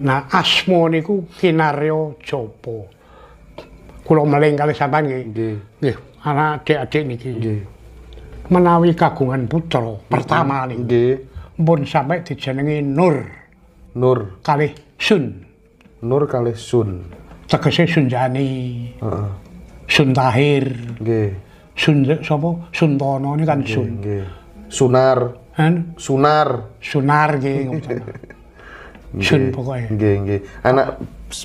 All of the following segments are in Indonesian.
Nah, asmo niku kinaryo Jopo. Kula meling kali sampean nggih. Nggih. Ana adik-adik niki. Nggih. Menawi kagungan putra pertama niki. Nggih. Mun sampe dijenengi Nur. Nur. Kali Sun. Nur kali Sun. Tegese Sunjani. Heeh. Sun Tahir. Nggih. Sun sapa? Suntono niki kan Sun. Nggih. Sunar. Han? Sunar. Sunar nggih. Sun pokoknya. Nggih, nggih. Anak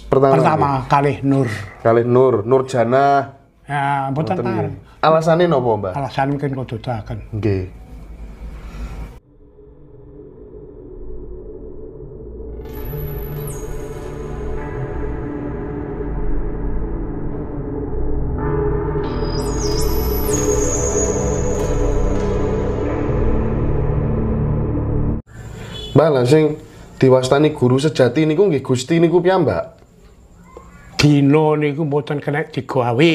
pertama. Pertama kali Nur. kali Nur, Nur Jana. Ya, mboten tar. Alasane nopo, Mbak? alasan mungkin kudu doaken. Nggih. Mbak, langsung diwastani guru sejati niku nggih Gusti niku piyambak. Dino niku mboten kena digawe.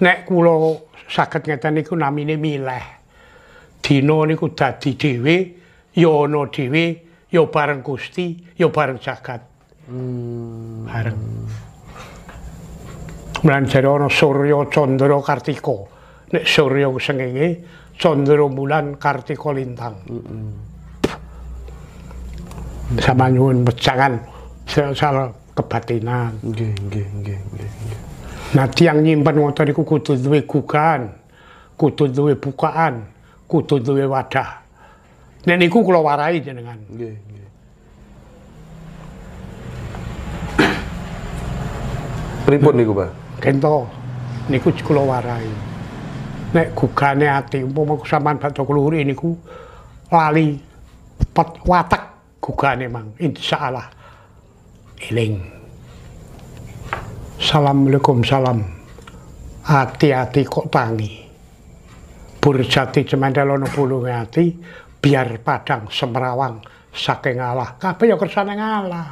Nek kula saged ngeten niku namine milih. Dina niku dadi dhewe ya ana dhewe ya bareng Gusti ya bareng jagat. Hmm. Bareng. Mlancar ana Surya Candra Kartika. Nek Surya sengenge Candra bulan Kartika lintang. Hmm. sama nyuwun pecangan soal kebatinan nggih nggih nggih nggih nah tiang nyimpen motor iku kudu duwe gugan kudu duwe bukaan kudu duwe wadah nek niku kula warai jenengan nggih nggih pripun niku Pak kento niku kula warai nek gugane ati umpama sampean bakto niku lali pet watak gugane mang insyaallah eling Assalamualaikum salam hati-hati kok tangi Burjati cemendelono pulung hati biar padang semrawang saking Allah kabeh ya kersane ngalah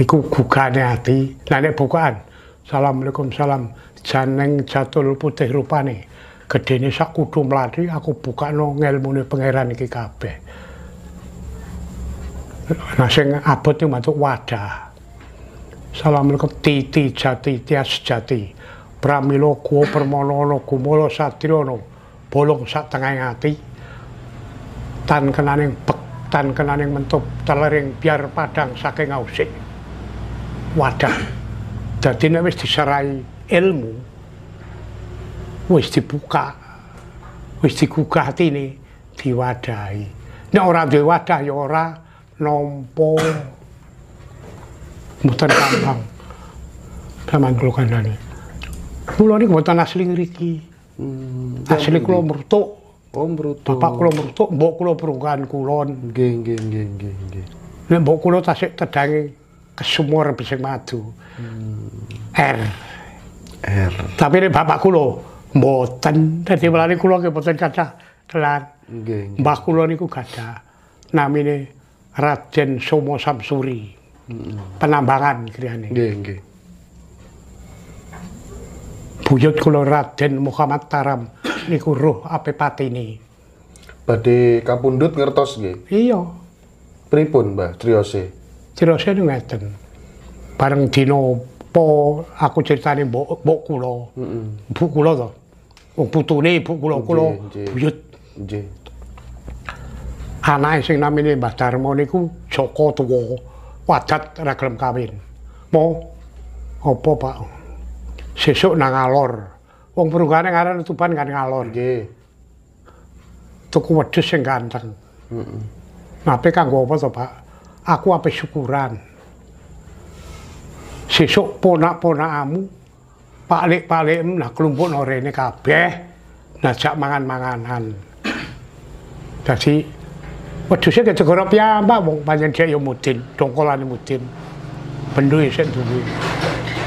iku gugane ati nane bukaan Assalamualaikum salam janeng jatul putih rupane gedene sak kudu aku bukakno ngelmune pangeran iki kabeh nasing abot yang masuk wadah Assalamualaikum titi jati tias sejati pramilo kuo permono no kumolo no bolong sak tengah ngati tan kenaning pek tan kenaning mentup telering biar padang saking ngausik wadah jadi ini wis diserai ilmu wis dibuka wis digugah hati diwadahi ini ora diwadah ya orang nompo mboten gampang. Sampeyan kula ini pulau ini mboten asli ngriki. Hmm, asli kulo merutuk Oh merutuk Bapak kulo merutuk mbok kulo perungkan kulon. geng geng geng nggih, nggih. Nek mbok kulo tasik tedange kesumur bisa madu. Hmm. R. R. Tapi nek bapak kula mboten. Dadi ini kulo ke mboten telan. kelan. Nggih. Mbah kula niku gadah namine Raden Somo Samsuri. Hmm. Penambangan kriane. Nggih, nggih. Buyut kula Raden Muhammad Taram niku roh ape patine. Badhe kapundhut ngertos nggih. Iya. Pripun, Mbah, Triose? Triose niku ngeten. Bareng dina po aku ceritane mbok mbok kula. Heeh. Mm -mm. Mbok kula to. Wong putune ibu kula kula buyut. Nggih anake sing namine Mbah Darmo niku Joko Tuwo wadat ra gelem kawin. Mo apa Pak? Sesuk nang alor. Wong perungane ngaran Tuban kan ngalor. Nggih. Tuku wedhus sing ganteng. Heeh. Nape kanggo apa to, Pak? Aku ape syukuran. Sesuk ponak amu, palik-palik nah kelumpuk norene kabeh ngajak mangan-manganan. Jadi wong, Ya mudin, mudin. akeh, aku tak luhur. luhur, sujud, langsung 我出现个这个老表，把王把人家有木金，中国人的木金，本土也是土的，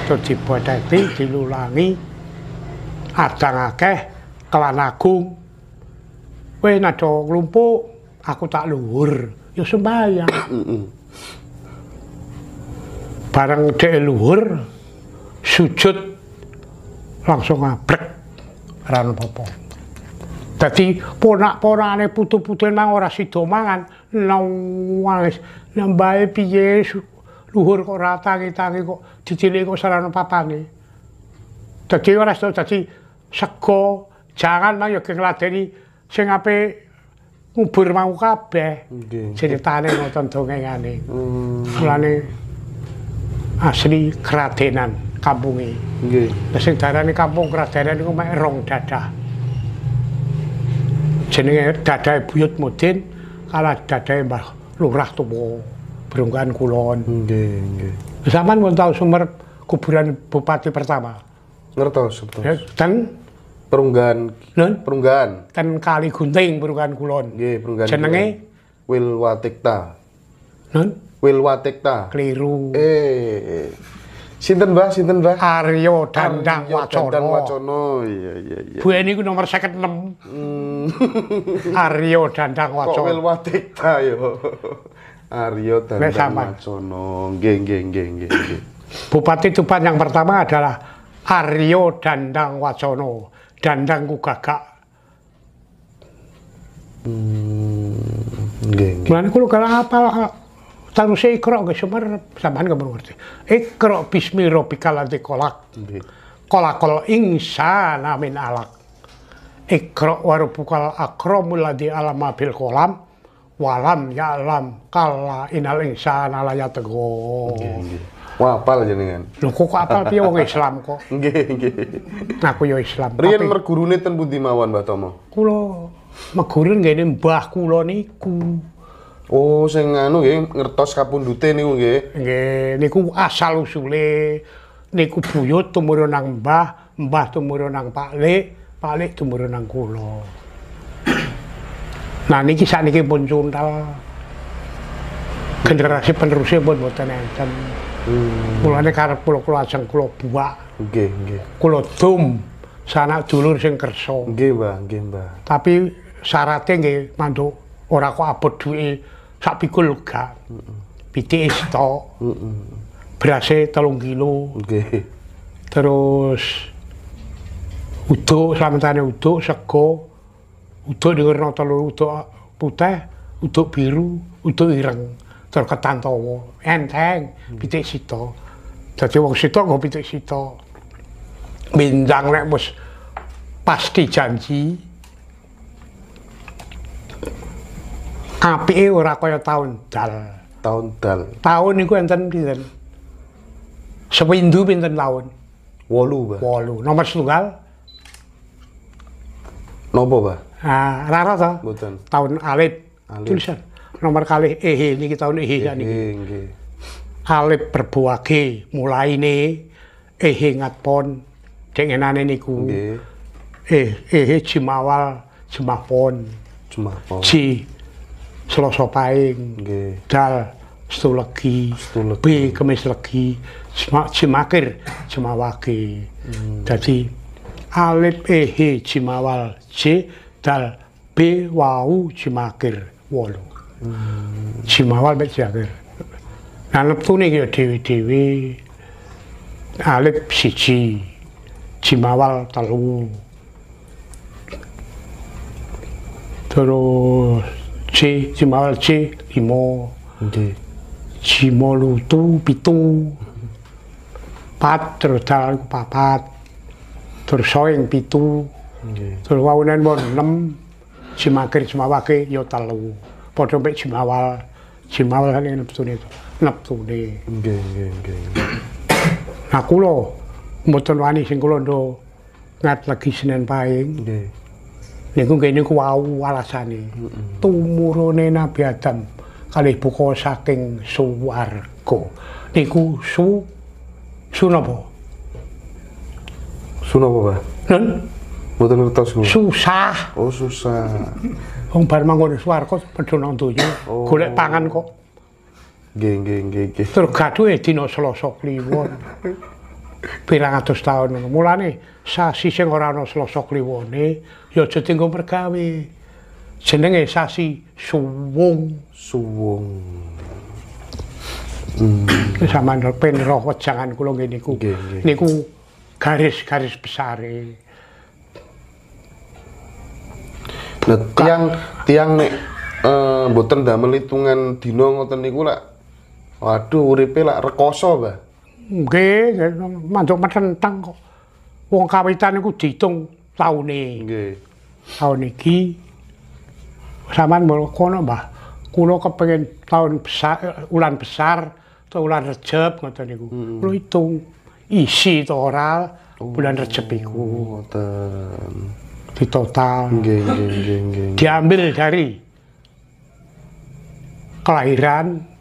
就只不带地记录了你，阿张阿哥，格拉纳库，为那做龙波，阿古达鲁尔，有什么呀？嗯嗯，把人这鲁尔，输出，马上啊，break，让他跑。Tapi ponak-ponakane putu-putune mang ora sida mangan, nangis nambahe piye luhur kok ora tangi kok dicilik kok sarana papange. Dadi ora sida dadi sego jangan mang ya ge ngladeni sing ape ngubur mau kabeh. Nggih. Ceritane ngoten dongengane. Hmm. Mulane asli keratinan, kampung. Nggih. Lah sing darane kampung keratinan iku mek rong dadah jenenge dadae buyut mudin kala dadae Mbah Lurah tuwa berungkan Kulon. Nggih, nggih. Sampeyan pun tau sumber kuburan bupati pertama. Ngertos, ngertos. Dan eh, perunggan perunggan ten kali gunting perunggan kulon nggih perunggan jenenge Wilwatikta nun Wilwatikta keliru eh, eh, eh. Sinten Mbah, sinten Mbah? Aryo Dandang Wacono. Dandang Wacono. Iya iya iya. Bu Eni ku nomor 56. Hmm. Aryo Dandang Wacono. Kok wilwatik ta yo. Aryo Dandang Wacono. Nggih nggih nggih nggih. Bupati Tuban yang pertama adalah Aryo Dandang Wacono. Dandang ku gagak. Hmm. Nggih nggih. Mulane kula kalah apal saya ikro, cuma sampean gak berarti Ikro bismi robikal anti kolak. Kolakol insa namin alak. Ikro warupukal akromul di alam abil kolam. Walam ya alam kala inal insa ala ya teguh. Wah, apal jenengan. Lu kok apal piye wong Islam kok. Nggih, nggih. Aku yo Islam. Rian mergurune ten pundi mawon Mbah Tomo? Kulo megurun ngene mbah kulo niku. Oh, sing anu nggih ngertos kapundhute niku nggih. Nggih, niku asal usule niku buyut tumurun nang Mbah, Mbah tumurun nang Pak Lik, Pak Lik tumurun nang kula. Nah niki sakniki pun cuntal. Generasi penerusnya pun boten enten. Hmm. Mulane karep kula kula ajeng kula buak. Nggih, nggih. Kula dum sanak dulur sing kersa. Nggih, Mbah, nggih, Mbah. Tapi syaratnya nggih manduk ora kok abot duwe sak pikul lega. Pitik tok. Berase telung kilo. Nggih. Terus utuh slametane utuh sego. utuh dengerno telur utuh putih, utuh biru, utuh ireng. Terus ketan tawa. Enteng pitik sito. Dadi wong sito nggo pitik sito. Bindang nek mus pasti janji api ora kaya tahun dal tahun dal tahun iku enten pinter sepindu pinter tahun walu ba walu nomor setunggal nopo ba ah rara ta Buten. tahun alit. tulisan nomor kalih eh ini kita tahun eh ya Alit alip berbuake mulai nih eh ingat pon dengan ane niku eh eh cimawal cimapon cimapon cim Selasa Pahing, Dal stulegi Legi, B Kemis Legi, Cimakir, Cimawage. Hmm. Dadi alif ehe Cimawal c dal B wau Cimakir 8. Hmm. Cimawal mek Cimakir. Nah neptune ya dewi-dewi alif siji, Cimawal telu. Terus che si mal che limo de cimolu tu pitu patro tal papat tur soeng pitu nggih tur waunen bon nem cimakir cimawake yo telu padha mek cimawal cimawal kan nep tu ne nep tu ne nggih nggih nggih aku lo mboten wani sing kula ndo ngat lagi senen paing nggih niku kene ku wau alasane. Tumurune Nabi Adam kalih buka saking suwarga. Niku su su napa? Su napa, Pak? Nen. Mboten ngertos kula. Susah. Oh, susah. Wong bar mangkon suwarga pedo nang donya oh. golek pangan kok. Nggih, nggih, nggih, nggih. Tur gaduhe Selasa kliwon. pirang atus tahun ngono. Mulane sasi sing ora ana Selasa kliwone ya aja dienggo perkawi. Jenenge sasi suwung suwung. Hmm. Sama pen roh wejangan kula niku. Niku garis-garis besar e. Nah, tiang tiang nek eh uh, mboten damel hitungan dina ngoten niku lak waduh uripe lak rekoso, Mbah. Nggih, mandok metenteng kok. Wong kawitan iku diitung taune. Nggih. Taun iki sampean mulo kono, Mbah. Kula kepengin taun besar, ulan besar, atau ulan Rejab ngoten niku. Hmm. Kula hitung isi to ora bulan Rejab iku. Ngoten. Ditotal. Nggih, nggih, nggih, nggih. Diambil dari kelahiran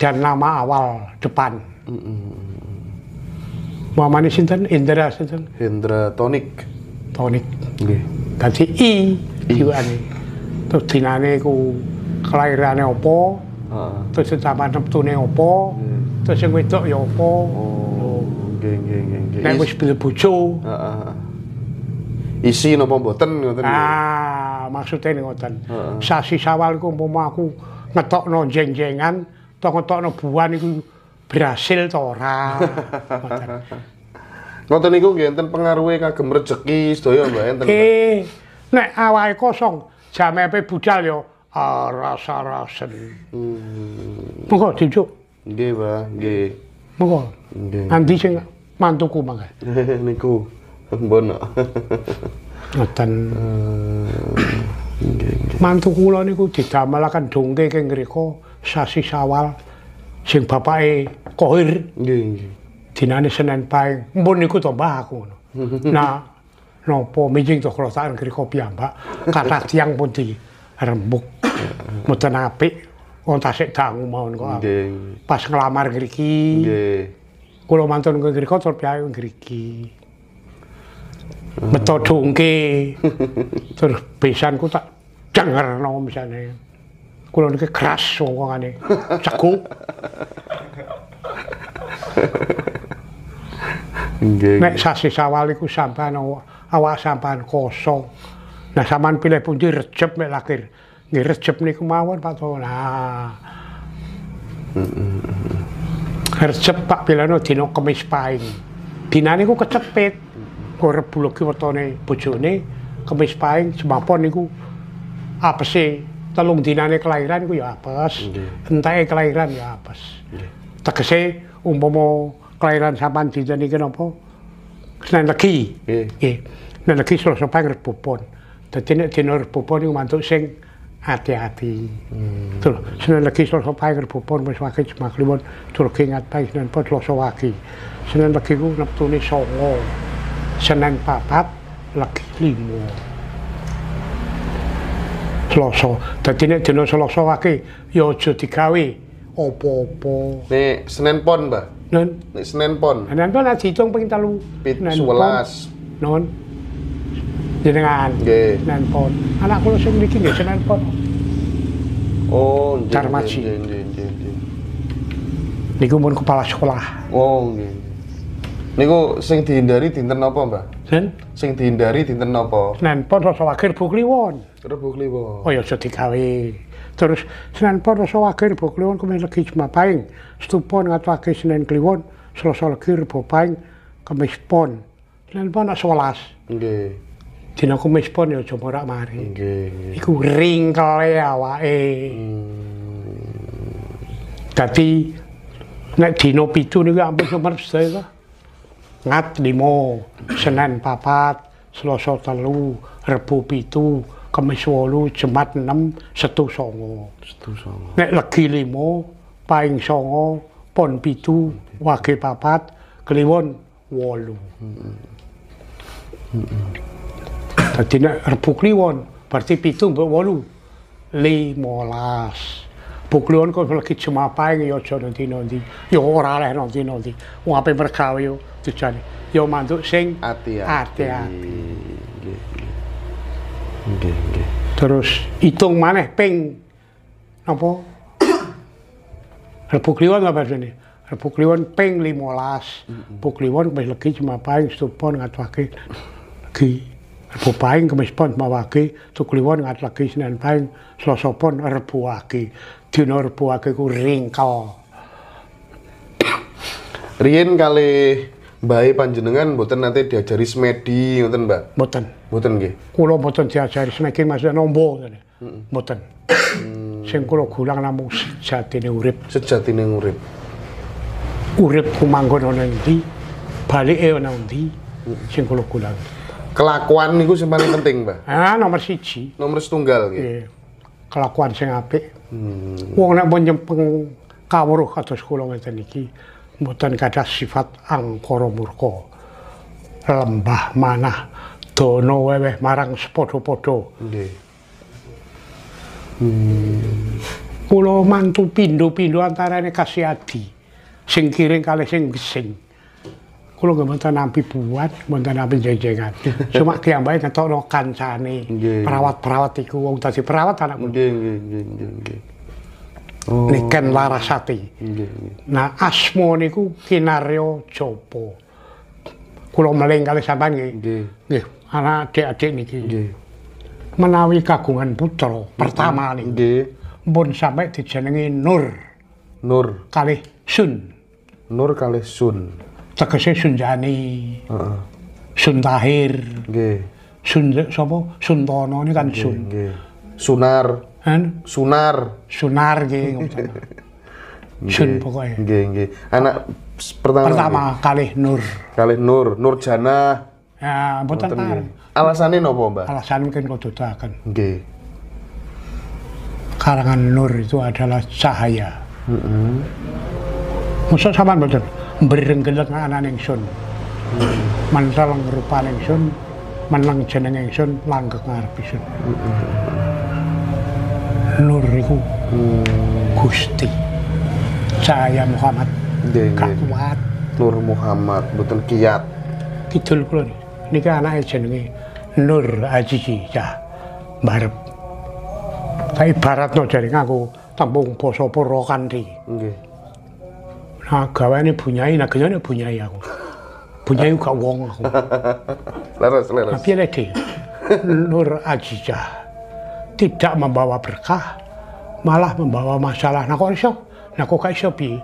dan nama awal depan. Mm -hmm. Mamane sinten? Indra sinten? Indra Tonik. Tonik. I diwane. Terus dinane iku kelairane apa? Heeh. Terus sejaman neptune apa? Terus sing wedok ya apa? Oh, Nek wis bojo. Isi napa mboten ngoten. Ah, maksudnya ngoten. Sasi Sawal ku umpama aku no jeng-jengan Toko-toko buan itu berhasil ta ora. Ngoten niku nggih enten pengaruhe kagem rejeki sedaya Mbak enten. Nggih. Eh, nek awake kosong jamepe budal yo ya? ah, rasa-rasen. Hmm. Monggo dijuk. Nggih, Mbah, nggih. Monggo. Nggih. Andi sing mantuku mangga. niku mbono. Ngoten. Eh, mantuku lo Mantu kula niku didamelaken dongke keng ngriko sasi Sawal sing bapake Kohir. Nggih, nggih. Dinane Senin Pahing. Mun niku to mbah aku. Nah, nopo mijing to klotakan griko piyambak apa, tiyang pun di rembug. Mboten apik. Wong tasik dangu mawon kok. Pas ngelamar ngriki. Nggih. mantun ke ngriko tol piyai ngriki. metodungke dongke. pesan besanku tak dengerno misane. Kalau ke keras omongannya, jago. Nek sasi sawal iku sampean awak sampean kosong. Nah sampean pilih pundi rejeb mek lahir. Nggih rejeb niku mawon Pak Tono. Nah. Rejeb Pak Bilano dina kemis Pahing. Dinane ku kecepit. Kok rebu lagi wetone bojone Kamis Pahing semampun niku apese Ta telung dinane kelahiran ku ya apes. Entah kelahiran ya apes. Tegese umpama kelahiran sampean dinten iki napa? Senin Legi. Nggih. Senin Legi Selasa Paing Rebo pon. Dadi nek dina Rebo pon iku mantuk sing hati-hati. Hmm. Tur Senin Legi Selasa Paing Rebo pon wis wakil maklimon tur kingat pai Senin pon Selasa wagi. Senin Legi ku neptune sanga. Senin papat laki limo. Selasa. Dadi nek dina Selasa wae ya aja digawe apa-apa. Nek Senin pon, Mbah. nun Nek Senin pon. Senin pon aja hitung ping 3. 11. nun Jenengan. Nggih. Senin pon. Anak kula sing mriki nggih Senin pon. Oh, nggih. Darmaji. Nggih, nggih, nggih. Niku mun kepala sekolah. Oh, nggih. Niku sing dihindari dinten nopo Mbah? Sen? Sing dihindari dinten napa? Senin Pon rasa wakil Bukliwon. Rebo Kliwon. Oh ya sudah digawe. Terus Senin Pon rasa wakil Bukliwon kuwi legi Jumat paing. atau ngatake Senin Kliwon, Selasa legi Rebo paing, Kamis Pon. Senin Pon nak 11. Nggih. Dina Kamis Pon ya aja rak mari. Nggih. Iku ringkele awake. Hmm. Dadi nek dina pitu niku ampun sumerse ta. ngat limo Senin papat Selasa telu Rebu pitu Kamis wolu cemat enam Setu songo Setu songo Nek legi limo Paing songo Pon pitu Wage papat Kliwon wolu Tadi nek Rebu kliwon Berarti pitu mbak wolu Limolas Pukul on kok lagi cuma apa yang yo cuci nanti nanti, yo orang lah nanti nanti. Wong apa mereka yo tu cari, yo mantu sing. Ati ya. Terus hitung mana peng, nopo? Lepuk apa sini? Lepuk peng ping limolas. Pukul on kok lagi cuma apa yang stupon ngatwakin. kiri. Repopaing kemespon mawage Sukuliwon ngatlagi Senin Pahing Selosopon rebuage er Dina er rebuage ku ringkel Rien kali Bayi panjenengan boten nanti diajari semedi boten mbak? Boten Boten nggih. Kulo boten diajari semedi maksudnya nombo Boten hmm. Sing kula gulang sejati sejatine sejati Sejatine urip Urip kumanggon ana endi balike ana endi sing kula gulang kelakuan nih sing paling penting, mbak. Ah, nomor siji. Nomor setunggal gitu. Iya. Kelakuan sing apik. Hmm. Wong nek pun nyempeng kawruh kados kula ngeten iki mboten kathah sifat angkara murka. Lembah manah dono weweh marang sepadha podo. Nggih. Hmm. pindu mantu antara ini antarane Kasih Adi. Sing kiring kali sing gesing. Kalau nggak bentar nampi buat, bentar nampi jejengan. Cuma tiang baik ngetok no kancane, perawat-perawat iku wong tasi perawat anak kulo. Oh. Niken Larasati. Nah, asmo niku Kinario Jopo. Kulo meling kali sampean nggih. Nggih, anak adik-adik niki. Nggih. Menawi kagungan Putro pertama nih. Nggih. Mpun sampai dijenengi Nur. Nur. Kali Sun. Nur Kali Sun tegese Sunjani. Heeh. sun ah. Nggih. Sun sapa? Suntono ini kan Sun. Nggih. Sunar. Sunar. Sunar nggih. Sun pokoknya. Nggih, nggih. Anak pertama. Pertama Nur. kali Nur, Nur jana, Ya, mboten pareng. Alasane nopo Mbak? Alasan mungkin kok dudakan. Nggih. Karangan Nur itu adalah cahaya. Heeh. Mm -hmm mbrenggeleng ana nengsun Mantel rupa nengsun menang jeneng nengsun langgeng arep isun. Nur Gusti. Cahaya Muhammad. Kakwat, Nur Muhammad, betul kiat. Kidul kulon ini kan anaknya jenenge Nur ya Barep. Kayak barat no jaring aku tampung basa Purwakanthi ini bunyai nah gayane punya aku Punya bunyai kau wong aku Leras leras. tapi lede Nur ajija tidak membawa berkah malah membawa masalah nah kok iso nah kok iso pi?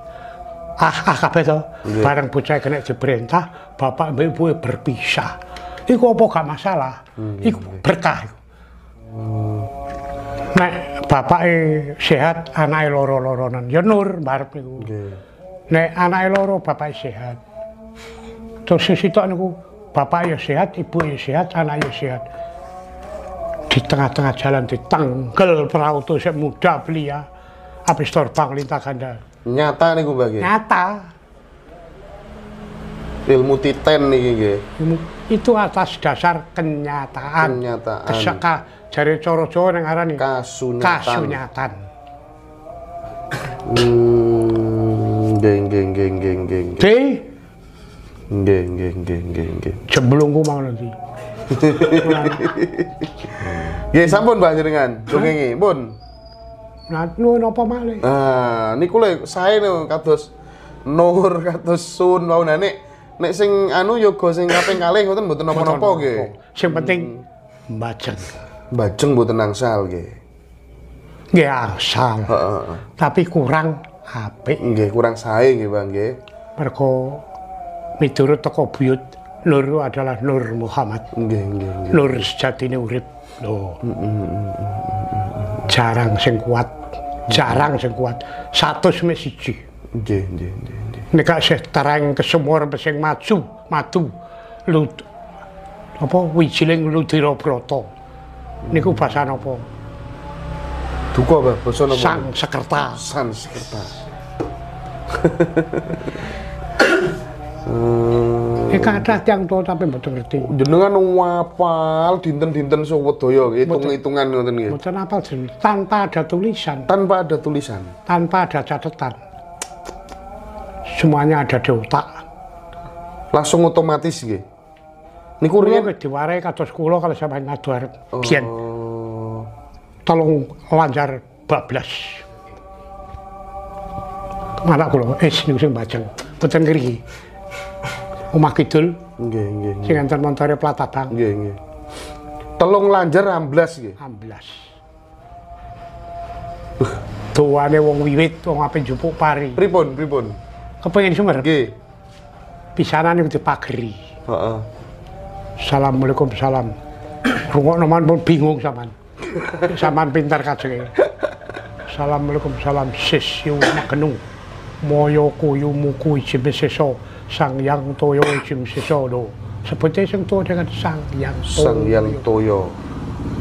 ah ah kabeh to Barang bocah kena diperintah bapak ibu berpisah iku apa gak masalah iku berkah Nah, nek sehat anak loro-loronan ya nur barang itu. Nek anak loro bapak e sehat. Terus sesitok niku bapak ya sehat, ibu ya sehat, anak ya sehat. Di tengah-tengah jalan ditanggel perahu tuh muda belia. Ya. Habis terbang lintah kanda. Nyata niku bagi. Nyata. ilmu titen nih gitu. Ilmu itu atas dasar kenyataan. Kenyataan. Keseka cari coro-coro yang arah nih. Kasunyatan. Kasunyatan. Hmm geng geng Geng, geng, geng, geng, geng. geng Geng, geng, geng, geng, geng. geng mau nanti. geng sampun geng ini. geng Nah, geng geng malih? Nah, ini kule, saya nih geng Nur geng Sun mau geng nah, nek sing anu yoga sing kaping kalih geng mboten napa-napa geng. Sing penting hmm. mbajeng. geng mboten angsal geng. Geng angsal. geng Tapi kurang HP nggih kurang sae nggih Bang nggih. Mergo miturut teko buyut Nur adalah Nur Muhammad. Nggih nggih nggih. Nur sejatine urip. Loh. Jarang sing kuat. Jarang sing kuat. 100 mes siji. Nggih nggih nggih. Nek ase tereng kesemur sing maju, maju Apa wiciling ludira brata. Niku basa napa? Mm -hmm. Duka apa? Basa nama? Sang Sekerta. Sang Sekerta. Hmm. Eh kathah tiyang tapi mboten ngerti. Jenengan wapal dinten-dinten Suwedaya hitung-hitungan ngoten nggih. Mboten apal tanpa ada tulisan. Tanpa ada tulisan. Tanpa ada catatan. Semuanya ada di otak. Langsung otomatis gitu. Ini Niku Ini diwarai kados sekolah kalau saya ngadu arep. Oh tolong lancar bablas. mana aku loh es nih sing bajeng, mboten ngriki. Omah kidul. Nggih, nggih. Sing enten montore Platabang. Nggih, nggih. Telung lanjar amblas nggih. Amblas. Tuane wong wiwit, wong ape jupuk pari. Pripun, pripun? Kepengin sumer. Nggih. Pisanane kudu pageri. Heeh. Assalamualaikum salam. Rungokno man pun bingung sampean. Saman pintar kaje. Assalamualaikum salam sis yu makenung. Moyo kuyu muku ijim seso. Sang yang toyo ijim seso do. Seperti sang dengan sang yang toyo. Sang yang toyo.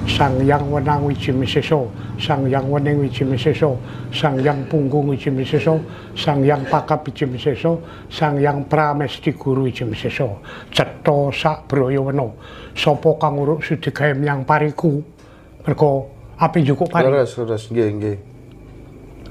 Sang yang wenang ijim seso. Sang yang weneng ijim seso. Sang yang punggung ijim seso. Sang yang pakap ijim seso. Sang yang pramesti guru ijim seso. Ceto sak broyo weno. Sopo kang uruk sudikaim yang pariku. Mergo api cukup pari. Leres, leres, nge, nge.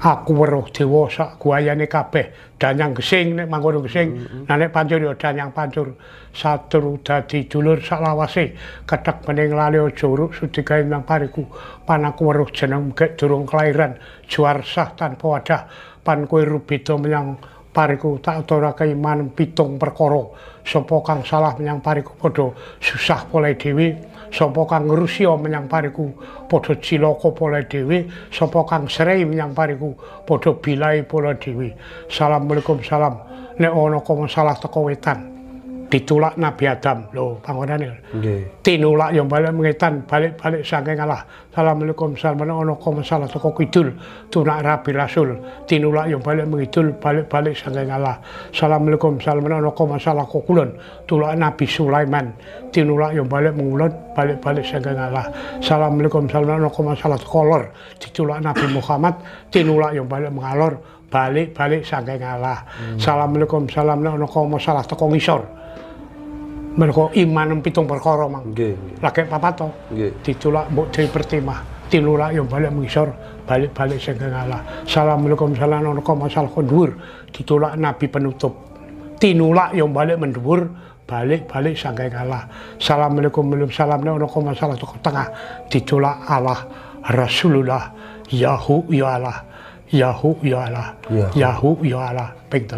Aku weruh dewasa, kuayane kabeh, danyang gesing, nek manggono gesing, mm -hmm. nanek pancur yo danyang pancur. Satru dadi dulur saklawase, kedek mening lali ojo uruk, sudikai nang pariku, pan aku weruh jeneng mgek durung kelahiran, juar sah tanpa wadah, pan kue rubito menyang pariku tak utara keiman pitung perkoro, sopo kang salah menyang pariku podo, susah polai dewi, sapa kang rusya menyang pariku padha cilaka pola dhewe sapa kang srei menyang pariku padha bilai pola dhewe assalamualaikum salam nek ana salah teko wetan ditolak Nabi Adam lo panggonan ya. ini tinulak yang balik mengaitan balik-balik saking Allah Assalamualaikum salam ono kom salah toko kidul tunak Rabi Rasul tinulak yang balik mengidul balik-balik saking Allah Assalamualaikum salam ono kom salah kokulon tulak Nabi Sulaiman tinulak yang balik mengulon balik-balik saking Allah Assalamualaikum salam ono kom salah kolor diculak Nabi Muhammad tinulak yang balik mengalor balik-balik saking Allah hmm. Assalamualaikum salam ono kom salah toko ngisor mergo iman pitung perkara mang nggih lagi papato nggih diculak mbok dipertimah tilulak yo ya balik mengisor balik-balik sing ngalah assalamualaikum salam masal kondur ditulak nabi penutup tinulak yo ya balik mendur balik-balik sangkai kalah. Assalamualaikum belum salam ne ono koma salah toko tengah diculak Allah Rasulullah Yahu ya Allah Yahu ya Allah ya. Yahu ya Allah ping